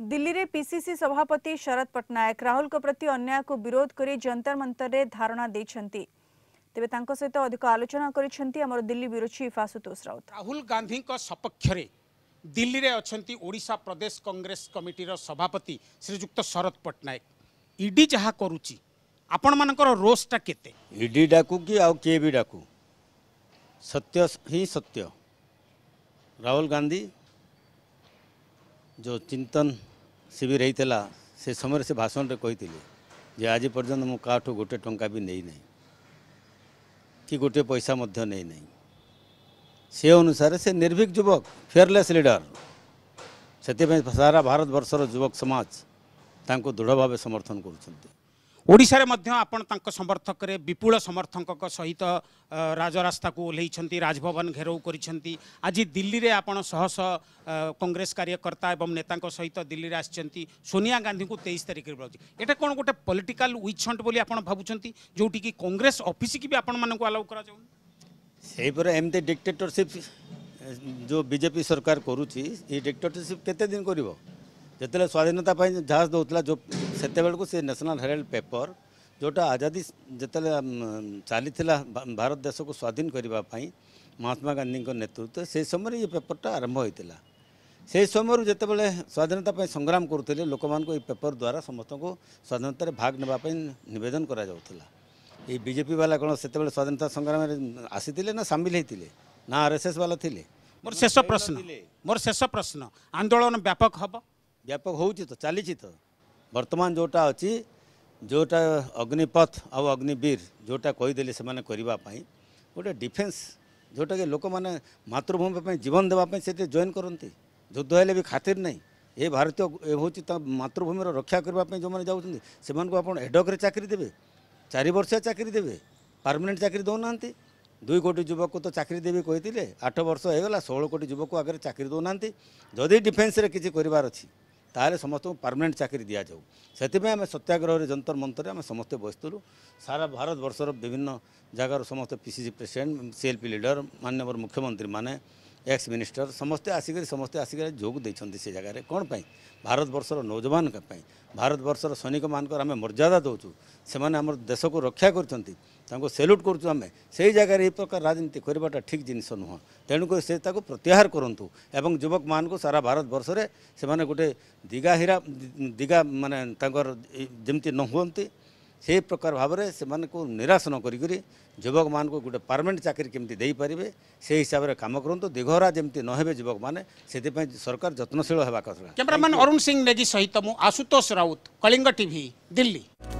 दिल्ली में पीसीसी सभापति शरद पटनायक राहुल प्रति अन्याय को विरोध कर जंतर मंतर में धारणा दे तेरे सहित अधिक आलोचना करमर दिल्ली ब्यूरो चीफ आशुतोष राउत राहुल गांधी सपक्ष में दिल्ली में अच्छा ओडा प्रदेश कंग्रेस कमिटी सभापति श्रीजुक्त शरद पट्टनायक इडी जहाँ करुच्ची रोस्टा के सत्य ही सत्य राहुल गांधी जो चिंतन शिविर ହେଇଥିଲା ସେ ସମୟରେ ସେ ଭାଷଣରେ କହିଥିଲେ ଯେ ଆଜି ପର୍ଯ୍ୟନ୍ତ ମୁଁ କାହାଠୁ ଗୋଟେ ଟଙ୍କା ବି ନେଇନାହିଁ କି ଗୋଟିଏ ପଇସା ମଧ୍ୟ ନେଇନାହିଁ ସେ ଅନୁସାରେ ସେ ନିର୍ଭୀକ ଯୁବକ ଫିୟରଲେସ୍ ଲିଡର ସେଥିପାଇଁ ସାରା ଭାରତବର୍ଷର ଯୁବକ ସମାଜ ତାଙ୍କୁ ଦୃଢ଼ ଭାବେ ସମର୍ଥନ କରୁଛନ୍ତି ଓଡ଼ିଶାରେ ମଧ୍ୟ ଆପଣ ତାଙ୍କ ସମର୍ଥକରେ ବିପୁଳ ସମର୍ଥକଙ୍କ ସହିତ ରାଜରାସ୍ତାକୁ ଓହ୍ଲେଇଛନ୍ତି ରାଜଭବନ ଘେରାଉ କରିଛନ୍ତି ଆଜି ଦିଲ୍ଲୀରେ ଆପଣ ଶହ ଶହ କଂଗ୍ରେସ କାର୍ଯ୍ୟକର୍ତ୍ତା ଏବଂ ନେତାଙ୍କ ସହିତ ଦିଲ୍ଲୀରେ ଆସିଛନ୍ତି ସୋନିଆ ଗାନ୍ଧୀଙ୍କୁ ତେଇଶ ତାରିଖରେ ରହୁଛି ଏଇଟା କ'ଣ ଗୋଟେ ପଲିଟିକାଲ ୱିଚ୍ ହଣ୍ଟ ବୋଲି ଆପଣ ଭାବୁଛନ୍ତି ଯେଉଁଠିକି କଂଗ୍ରେସ ଅଫିସକି ବି ଆପଣମାନଙ୍କୁ ଆଲାଉ କରାଯାଉନି ସେହିପରି ଏମିତି ଡିକ୍ଟେଟରସିପ୍ ଯେଉଁ ବିଜେପି ସରକାର କରୁଛି ଏ ଡିକ୍ଟେଟରସିପ୍ କେତେ ଦିନ କରିବ जो स्वाधीनता जहाज दौला जो सेत से नेशनल हेराल्ड पेपर जोटा आजादी जिते चली भारत देश को स्वाधीन करने महात्मा गांधी नेतृत्व से समय ये पेपर टा आरंभ होता से समय जिते स्वाधीनता संग्राम कर लोक मे पेपर द्वारा समस्त को स्वाधीनतार भाग ने नवेदन कराला ये बीजेपी वाला कौन से स्वाधीनता संग्राम आसी सामिल होते ना आर एस एस वाला मोर शेष प्रश्न मोर शेष प्रश्न आंदोलन व्यापक हम ବ୍ୟାପକ ହେଉଛି ତ ଚାଲିଛି ତ ବର୍ତ୍ତମାନ ଯେଉଁଟା ଅଛି ଯେଉଁଟା ଅଗ୍ନିପଥ ଆଉ ଅଗ୍ନିବୀର ଯେଉଁଟା କହିଦେଲେ ସେମାନେ କରିବା ପାଇଁ ଗୋଟେ ଡିଫେନ୍ସ ଯେଉଁଟାକି ଲୋକମାନେ ମାତୃଭୂମି ପାଇଁ ଜୀବନ ଦେବା ପାଇଁ ସେଠି ଜଏନ୍ କରନ୍ତି ଯୁଦ୍ଧ ହେଲେ ବି ଖାତିର ନାହିଁ ଏ ଭାରତୀୟ ଏ ହେଉଛି ତା ମାତୃଭୂମିର ରକ୍ଷା କରିବା ପାଇଁ ଯେଉଁମାନେ ଯାଉଛନ୍ତି ସେମାନଙ୍କୁ ଆପଣ ଏଡକରେ ଚାକିରି ଦେବେ ଚାରି ବର୍ଷିଆ ଚାକିରି ଦେବେ ପରମାନେଣ୍ଟ ଚାକିରି ଦେଉନାହାନ୍ତି ଦୁଇ କୋଟି ଯୁବକକୁ ତ ଚାକିରି ଦେବି କହିଥିଲେ ଆଠ ବର୍ଷ ହେଇଗଲା ଷୋହଳ କୋଟି ଯୁବକକୁ ଆଗରେ ଚାକିରି ଦେଉନାହାନ୍ତି ଯଦି ଡିଫେନ୍ସରେ କିଛି କରିବାର ଅଛି ताल समस्त परमानेंट चाकरी दिया जाऊ से आम सत्याग्रह जंतर मंत्र आम समस्ते बसलु सारा भारत बर्षर विभिन्न जगार समस्त पीसीसी प्रेसिडेंट सीएलपी लीडर मानव मुख्यमंत्री मैंने एक्स मिनिस्टर समस्ते आसिक समस्ते आसिक जोग देते से जगार कौन पर भारत बर्षर नौजवान भारत बर्षर सैनिक मानक आम मर्यादा दौचु से देश को रक्षा कर सेल्यूट करुँ से जगार ये प्रकार राजनीति करवाटा ठीक जिनस नुह तेणुक से प्रत्याहर करूँ एवं युवक मान सारा भारत बर्षे गोटे दिगा हीरा दिगा मान जमी न हुंती से प्रकार भाव से निराश न करी युवक मान को गोटे परमानेंट चाकरी केमी देपारे से हिसाब से कम करूँ तो दीर्घहरा जमी नहे युवक मैंने सरकार जत्नशील होगा कैमरामैन अरुण सिंह नेगी सहित मुझ आशुतोष राउत कलिंग टी दिल्ली